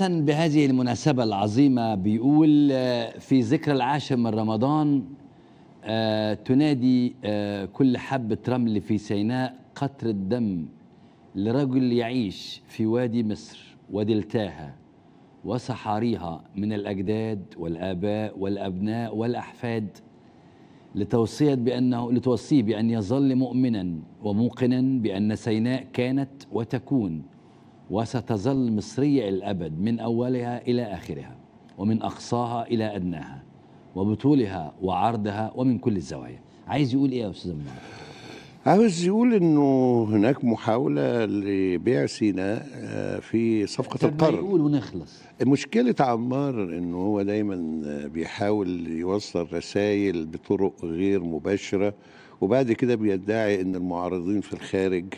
حسن بهذه المناسبة العظيمة بيقول آه، في ذكرى العاشر من رمضان آه، تنادي آه، كل حبة رمل في سيناء قطر الدم لرجل يعيش في وادي مصر ودلتاها وصحاريها من الأجداد والآباء والأبناء والأحفاد لتوصية بأنه لتوصيه بأن يظل مؤمنا وموقنا بأن سيناء كانت وتكون وستظل مصرية الأبد من أولها إلى آخرها ومن أقصاها إلى أدناها وبطولها وعرضها ومن كل الزوايا عايز يقول إيه يا أستاذ منور؟ عاوز يقول انه هناك محاوله لبيع سيناء آه، في صفقه القرن يقول ونخلص مشكله عمار انه هو دايما بيحاول يوصل رسائل بطرق غير مباشره وبعد كده بيدعي ان المعارضين في الخارج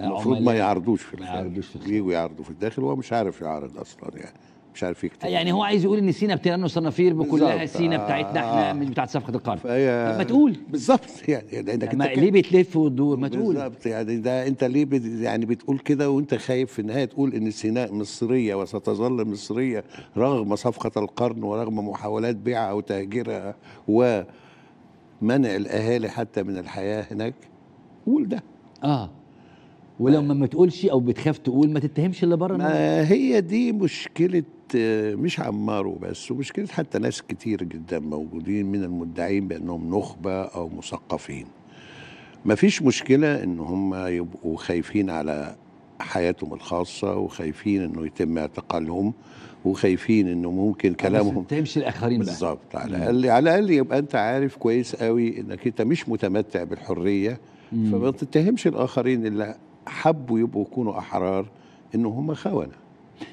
المفروض ما يعرضوش في الخارج ما يعرضوش في الخارج يجوا يعرضوا في الداخل وهو مش عارف يعرض اصلا يعني مش عارف يكتب يعني هو عايز يقول ان سينا بترن صنافير بكلها سينا بتاعتنا احنا آه مش بتاعت صفقه القرن ما تقول بالظبط يعني لانك يعني ما ليه بتلف وتدور ما تقول بالظبط يعني ده انت ليه بت يعني بتقول كده وانت خايف في النهايه تقول ان سيناء مصريه وستظل مصريه رغم صفقه القرن ورغم محاولات بيعها وتهجيرها ومنع الاهالي حتى من الحياه هناك قول ده اه ولما ما تقولش او بتخاف تقول ما تتهمش اللي بره ما هي دي مشكله مش عمارو بس ومشكله حتى ناس كتير جدا موجودين من المدعين بانهم نخبه او مثقفين ما فيش مشكله ان هم يبقوا خايفين على حياتهم الخاصه وخايفين انه يتم اعتقالهم وخايفين انه ممكن كلامهم تمشي الاخرين بالظبط على الاقل على الاقل يبقى انت عارف كويس قوي انك انت مش متمتع بالحريه فما تتهمش الاخرين اللي حبوا يبقوا يكونوا احرار ان هم خونه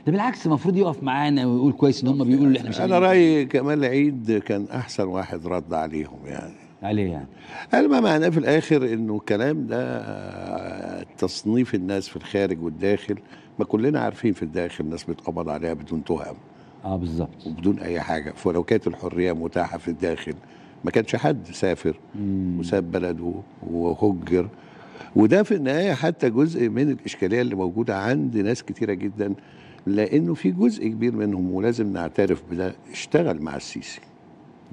ده بالعكس المفروض يقف معانا ويقول كويس ان هم بيقولوا اللي احنا مش انا رايي كمال عيد كان احسن واحد رد عليهم يعني عليه يعني قال ما معناه في الاخر انه الكلام ده تصنيف الناس في الخارج والداخل ما كلنا عارفين في الداخل الناس بتقبض عليها بدون تهم اه بالظبط وبدون اي حاجه فلو كانت الحريه متاحه في الداخل ما كانش حد سافر وساب بلده وهجر وده في النهايه حتى جزء من الاشكاليه اللي موجوده عند ناس كتيره جدا لانه في جزء كبير منهم ولازم نعترف بده اشتغل مع السيسي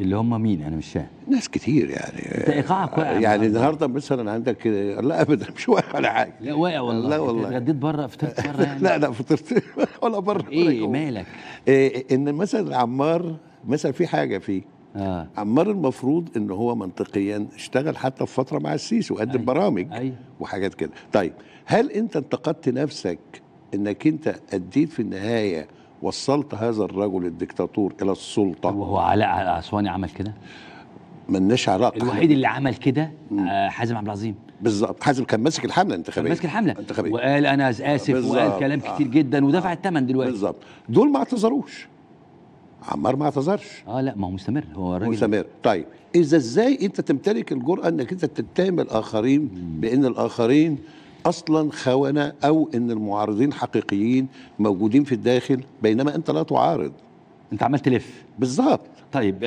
اللي هم مين انا مش فاهم ناس كتير يعني انت ايقاعك واقع يعني النهارده مثلا عندك لا ابدا مش واقع ولا حاجه لا واقع والله لا والله اتغديت بره فطرت بره يعني لا لا فطرت ولا بره ايه مالك إيه ان مثلا عمار مثلا في حاجه فيه آه. عمار المفروض ان هو منطقيا اشتغل حتى في فتره مع السيسي وقدم أي. برامج أي. وحاجات كده طيب هل انت انتقدت نفسك انك انت اديت في النهايه وصلت هذا الرجل الدكتاتور الى السلطه وهو علاء عسواني عمل كده ملناش علاقه الوحيد اللي عمل كده آه، حازم عبد العظيم بالظبط حازم كان ماسك الحمله الانتخابيه كان ماسك الحمله الانتخابيه وقال انا اسف بالزبط. وقال كلام آه. كتير جدا ودفع آه. الثمن دلوقتي بالظبط دول ما اعتذروش عمار ما اعتذرش اه لا ما هو مستمر هو راجل مستمر طيب اذا ازاي انت تمتلك الجرأه انك انت تتهم الاخرين بان الاخرين اصلا خونه او ان المعارضين حقيقيين موجودين في الداخل بينما انت لا تعارض انت عملت تلف بالظبط طيب